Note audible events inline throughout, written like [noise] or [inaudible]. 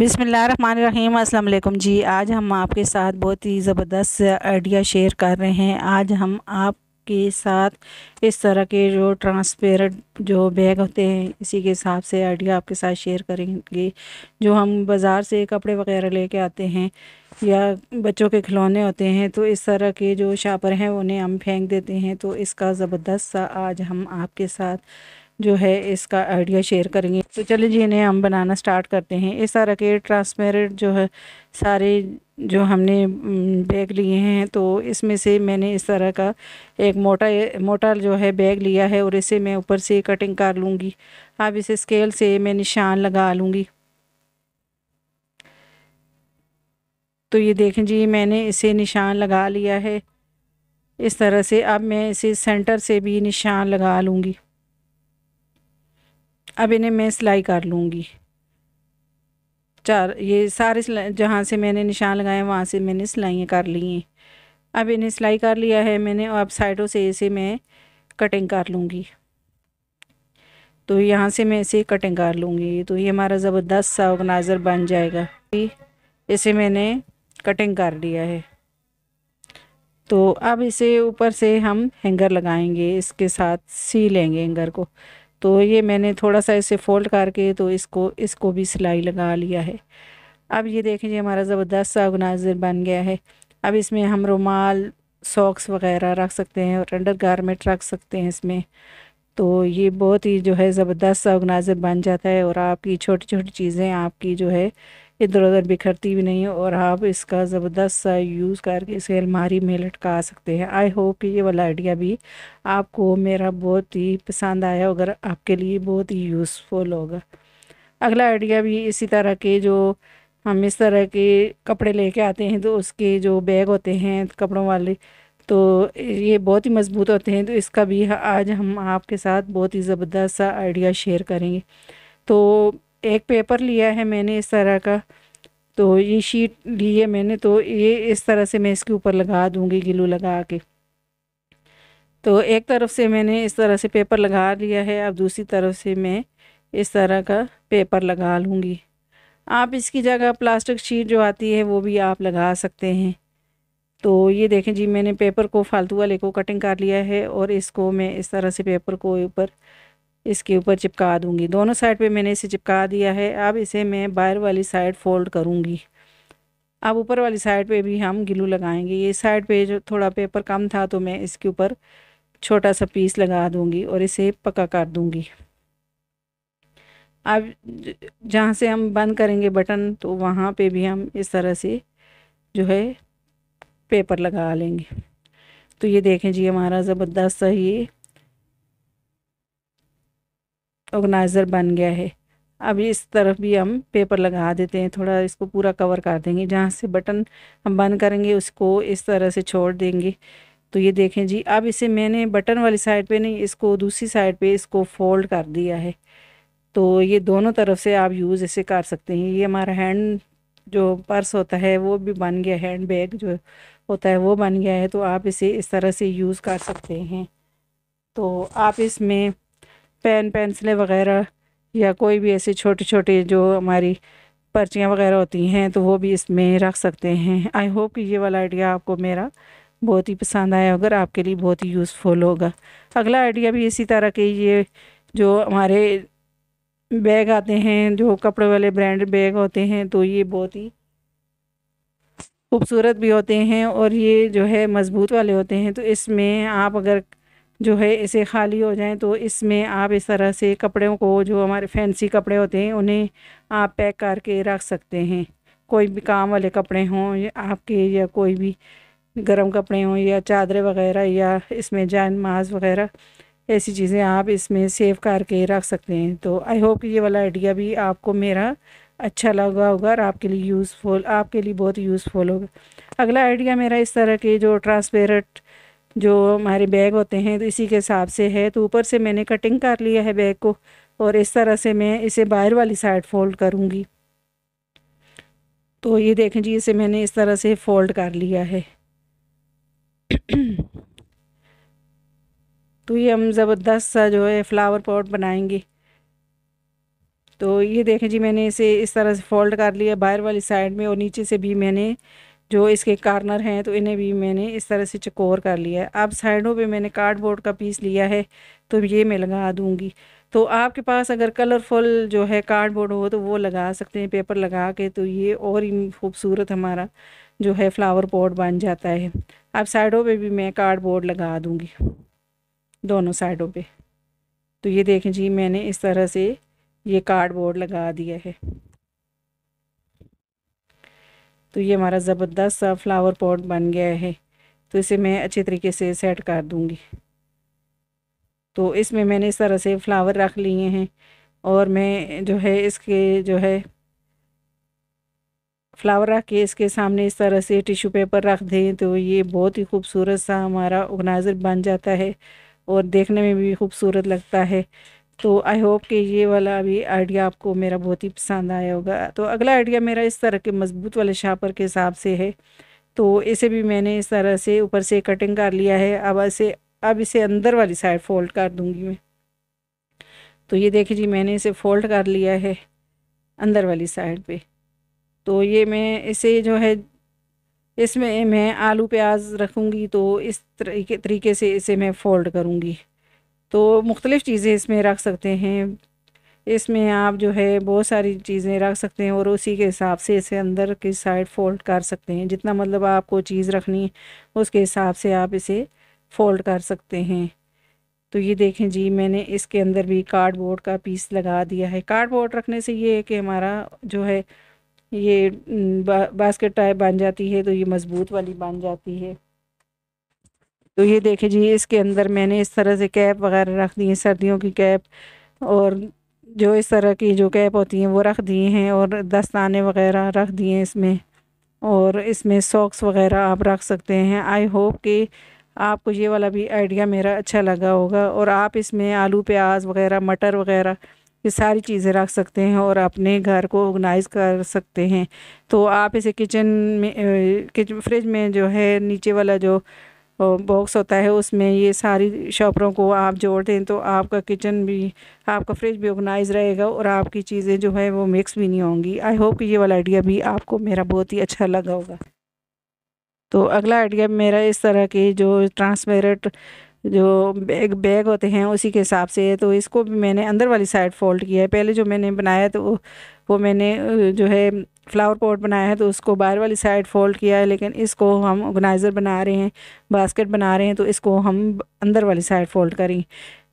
बिसमीम अल्लाम जी आज हम आपके साथ बहुत ही ज़बरदस्त आइडिया शेयर कर रहे हैं आज हम आपके साथ इस तरह के जो ट्रांसपेरेंट जो बैग होते हैं इसी के हिसाब से आइडिया आपके साथ शेयर करेंगे जो हम बाज़ार से कपड़े वगैरह लेके आते हैं या बच्चों के खिलौने होते हैं तो इस तरह के जो शापर हैं उन्हें हम फेंक देते हैं तो इसका ज़बरदस्त सा आज हम आपके साथ जो है इसका आइडिया शेयर करेंगे तो चलिए जी इन्हें हम बनाना स्टार्ट करते हैं इस तरह के ट्रांसपेरेंट जो है सारे जो हमने बैग लिए हैं तो इसमें से मैंने इस तरह का एक मोटा मोटा जो है बैग लिया है और इसे मैं ऊपर से कटिंग कर लूँगी अब इसे स्केल से मैं निशान लगा लूँगी तो ये देखें जी मैंने इसे निशान लगा लिया है इस तरह से अब मैं इसे सेंटर से भी निशान लगा लूँगी अब इन्हें मैं सिलाई कर लूँगी चार ये सारे जहाँ से मैंने निशान लगाए वहाँ से मैंने सिलाइयाँ कर ली हैं अब इन्हें सिलाई कर लिया है मैंने और अब साइडों से इसे मैं कटिंग कर लूँगी तो यहाँ से मैं इसे कटिंग कर लूँगी तो ये हमारा ज़बरदस्त सा ऑर्गनाइज़र बन जाएगा इसे मैंने कटिंग कर लिया है तो अब इसे ऊपर से हम हैंगर लगाएंगे इसके साथ सी लेंगे हैंगर को तो ये मैंने थोड़ा सा इसे फोल्ड करके तो इसको इसको भी सिलाई लगा लिया है अब ये देखें जी हमारा ज़बरदस्त सा गुनाजर बन गया है अब इसमें हम रुमाल सॉक्स वगैरह रख सकते हैं और अंडर गारमेंट रख सकते हैं इसमें तो ये बहुत ही जो है ज़बरदस्त सा ऑर्गनाइज़र बन जाता है और आपकी छोटी छोटी चीज़ें आपकी जो है इधर उधर बिखरती भी नहीं और आप इसका ज़बरदस्त सा यूज़ करके इसे अलमारी में लटका सकते हैं आई होप कि ये वाला आइडिया भी आपको मेरा बहुत ही पसंद आया अगर आपके लिए बहुत ही यूज़फुल होगा अगला आइडिया भी इसी तरह के जो हम इस तरह के कपड़े लेके आते हैं तो उसके जो बैग होते हैं कपड़ों वाले तो ये बहुत ही मज़बूत होते हैं तो इसका भी आज हम आपके साथ बहुत ही ज़बरदस्त सा आइडिया शेयर करेंगे तो एक पेपर लिया है मैंने इस तरह का तो ये शीट ली है मैंने तो ये इस तरह से मैं इसके ऊपर लगा दूँगी गिलू लगा के तो एक तरफ से मैंने इस तरह से पेपर लगा लिया है अब दूसरी तरफ से मैं इस तरह का पेपर लगा लूँगी आप इसकी जगह प्लास्टिक शीट जो आती है वो भी आप लगा सकते हैं तो ये देखें जी मैंने पेपर को फालतू वाले को कटिंग कर लिया है और इसको मैं इस तरह से पेपर को ऊपर इसके ऊपर चिपका दूंगी दोनों साइड पे मैंने इसे चिपका दिया है अब इसे मैं बाहर वाली साइड फोल्ड करूँगी अब ऊपर वाली साइड पे भी हम गिलू लगाएंगे ये साइड पे जो थोड़ा पेपर कम था तो मैं इसके ऊपर छोटा सा पीस लगा दूंगी और इसे पक्का कर दूंगी अब जहाँ से हम बंद करेंगे बटन तो वहाँ पर भी हम इस तरह से जो है पेपर लगा लेंगे तो ये देखें जी हमारा ज़बरदस्त सा ये ऑर्गेनाइज़र बन गया है अब इस तरफ भी हम पेपर लगा देते हैं थोड़ा इसको पूरा कवर कर देंगे जहाँ से बटन हम बंद करेंगे उसको इस तरह से छोड़ देंगे तो ये देखें जी अब इसे मैंने बटन वाली साइड पे नहीं इसको दूसरी साइड पे इसको फोल्ड कर दिया है तो ये दोनों तरफ से आप यूज़ इसे कर सकते हैं ये हमारा हैंड जो पर्स होता है वो भी बन गया हैंड बैग जो होता है वो बन गया है तो आप इसे इस तरह से यूज़ कर सकते हैं तो आप इसमें पेन पेंसिलें वगैरह या कोई भी ऐसे छोटे छोटे जो हमारी पर्चियाँ वगैरह होती हैं तो वो भी इसमें रख सकते हैं आई होप कि ये वाला आइडिया आपको मेरा बहुत ही पसंद आया अगर आपके लिए बहुत ही यूज़फुल होगा अगला आइडिया भी इसी तरह के ये जो हमारे बैग आते हैं जो कपड़े वाले ब्रांड बैग होते हैं तो ये बहुत ही खूबसूरत भी होते हैं और ये जो है मज़बूत वाले होते हैं तो इसमें आप अगर जो है इसे खाली हो जाएं तो इसमें आप इस तरह से कपड़ों को जो हमारे फैंसी कपड़े होते हैं उन्हें आप पैक करके रख सकते हैं कोई भी काम वाले कपड़े हों आपके या कोई भी गर्म कपड़े हों या चादरें वगैरह या इसमें जान माज वगैरह ऐसी चीज़ें आप इसमें सेव करके रख सकते हैं तो आई होप ये वाला आइडिया भी आपको मेरा अच्छा लगा होगा और आपके लिए यूज़फुल आपके लिए बहुत यूज़फुल होगा अगला आइडिया मेरा इस तरह के जो ट्रांसपेरेंट जो हमारे बैग होते हैं तो इसी के हिसाब से है तो ऊपर से मैंने कटिंग कर लिया है बैग को और इस तरह से मैं इसे बाहर वाली साइड फ़ोल्ड करूँगी तो ये देखें जी इसे मैंने इस तरह से फ़ोल्ड कर लिया है [clears throat] तो ये हम ज़बरदस्त सा जो है फ्लावर पॉट बनाएंगे तो ये देखें जी मैंने इसे इस तरह से फ़ोल्ड कर लिया बाहर वाली साइड में और नीचे से भी मैंने जो इसके कार्नर हैं तो इन्हें भी मैंने इस तरह से चकोर कर लिया है अब साइडों पे मैंने कार्डबोर्ड का पीस लिया है तो ये मैं लगा दूँगी तो आपके पास अगर कलरफुल जो है कार्डबोर्ड हो तो वो लगा सकते हैं पेपर लगा के तो ये और ही खूबसूरत हमारा जो है फ्लावर पॉट बन जाता है अब साइडों पे भी मैं कार्डबोर्ड लगा दूँगी दोनों साइडों पर तो ये देखें जी मैंने इस तरह से ये कार्डबोर्ड लगा दिया है तो ये हमारा ज़बरदस्त सा फ्लावर पॉट बन गया है तो इसे मैं अच्छे तरीके से सेट कर दूँगी तो इसमें मैंने इस तरह से फ्लावर रख लिए हैं और मैं जो है इसके जो है फ्लावर रख के इसके सामने इस तरह से टिश्यू पेपर रख दें तो ये बहुत ही खूबसूरत सा हमारा ऑर्गेनाइज़र बन जाता है और देखने में भी खूबसूरत लगता है तो आई होप कि ये वाला अभी आइडिया आपको मेरा बहुत ही पसंद आया होगा तो अगला आइडिया मेरा इस तरह के मज़बूत वाले शापर के हिसाब से है तो इसे भी मैंने इस तरह से ऊपर से कटिंग कर लिया है अब इसे अब इसे अंदर वाली साइड फोल्ड कर दूंगी मैं तो ये देखिए जी मैंने इसे फोल्ड कर लिया है अंदर वाली साइड पे तो ये मैं इसे जो है इसमें मैं आलू प्याज रखूँगी तो इस तरीके तरीके से इसे मैं फोल्ड करूँगी तो मुख्तलिफ़ चीज़ें इसमें रख सकते हैं इसमें आप जो है बहुत सारी चीज़ें रख सकते हैं और उसी के हिसाब से इसे अंदर की साइड फोल्ड कर सकते हैं जितना मतलब आपको चीज़ रखनी है उसके हिसाब से आप इसे फोल्ड कर सकते हैं तो ये देखें जी मैंने इसके अंदर भी कार्डबोर्ड का पीस लगा दिया है कार्डबोर्ड रखने से ये है कि हमारा जो है ये बा, बास्केट टाइप बन जाती है तो ये मज़बूत वाली बन जाती है तो ये देखे जी इसके अंदर मैंने इस तरह से कैप वगैरह रख दी है सर्दियों की कैप और जो इस तरह की जो कैप होती हैं वो रख दिए हैं और दस्ताने वगैरह रख दिए हैं इसमें और इसमें सॉक्स वगैरह आप रख सकते हैं आई होप कि आपको ये वाला भी आइडिया मेरा अच्छा लगा होगा और आप इसमें आलू प्याज वगैरह मटर वगैरह ये सारी चीज़ें रख सकते हैं और अपने घर को ऑर्गेनाइज कर सकते हैं तो आप इसे किचन में किचन फ्रिज में जो है नीचे वाला जो बॉक्स होता है उसमें ये सारी शॉपरों को आप जोड़ दें तो आपका किचन भी आपका फ्रिज भी ऑर्गेनाइज रहेगा और आपकी चीज़ें जो है वो मिक्स भी नहीं होंगी आई होप कि ये वाला आइडिया भी आपको मेरा बहुत ही अच्छा लगा होगा तो अगला आइडिया मेरा इस तरह के जो ट्रांसपेरेंट जो बैग बैग होते हैं उसी के हिसाब से तो इसको भी मैंने अंदर वाली साइड फोल्ड किया है पहले जो मैंने बनाया तो वो मैंने जो है फ्लावर पॉट बनाया है तो उसको बाहर वाली साइड फोल्ड किया है लेकिन इसको हम ऑर्गेनाइज़र बना रहे हैं बास्केट बना रहे हैं तो इसको हम अंदर वाली साइड फोल्ड करें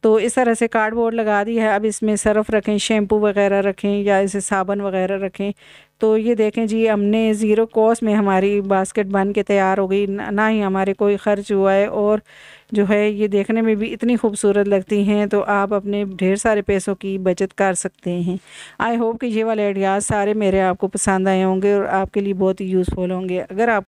तो इस तरह से कार्डबोर्ड लगा दी है अब इसमें सर्फ़ रखें शैम्पू वगैरह रखें या इसे साबन वगैरह रखें तो ये देखें जी हमने ज़ीरो कॉस्ट में हमारी बास्केट बन के तैयार हो गई ना ही हमारे कोई ख़र्च हुआ है और जो है ये देखने में भी इतनी खूबसूरत लगती हैं तो आप अपने ढेर सारे पैसों की बचत कर सकते हैं आई होप कि ये वाले आइडियाज़ सारे मेरे आपको पसंद आए होंगे और आपके लिए बहुत यूज़फुल होंगे अगर आप